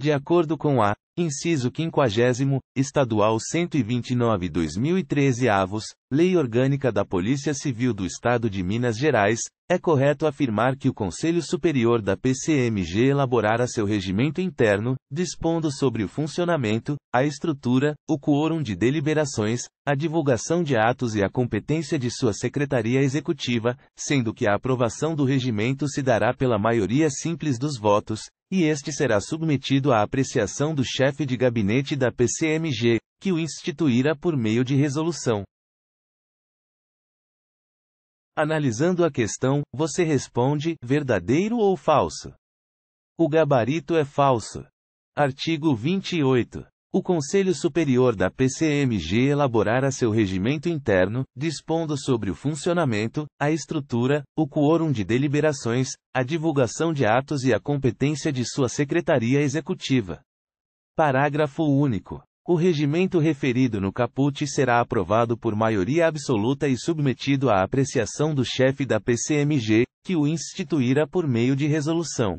De acordo com a Inciso 50, Estadual 129-2013 Avos, Lei Orgânica da Polícia Civil do Estado de Minas Gerais, é correto afirmar que o Conselho Superior da PCMG elaborará seu regimento interno, dispondo sobre o funcionamento, a estrutura, o quórum de deliberações, a divulgação de atos e a competência de sua Secretaria Executiva, sendo que a aprovação do regimento se dará pela maioria simples dos votos, e este será submetido à apreciação do chefe chefe de gabinete da PCMG, que o instituirá por meio de resolução. Analisando a questão, você responde: verdadeiro ou falso? O gabarito é falso. Artigo 28. O Conselho Superior da PCMG elaborará seu regimento interno, dispondo sobre o funcionamento, a estrutura, o quórum de deliberações, a divulgação de atos e a competência de sua secretaria executiva. Parágrafo único. O regimento referido no caput será aprovado por maioria absoluta e submetido à apreciação do chefe da PCMG, que o instituirá por meio de resolução.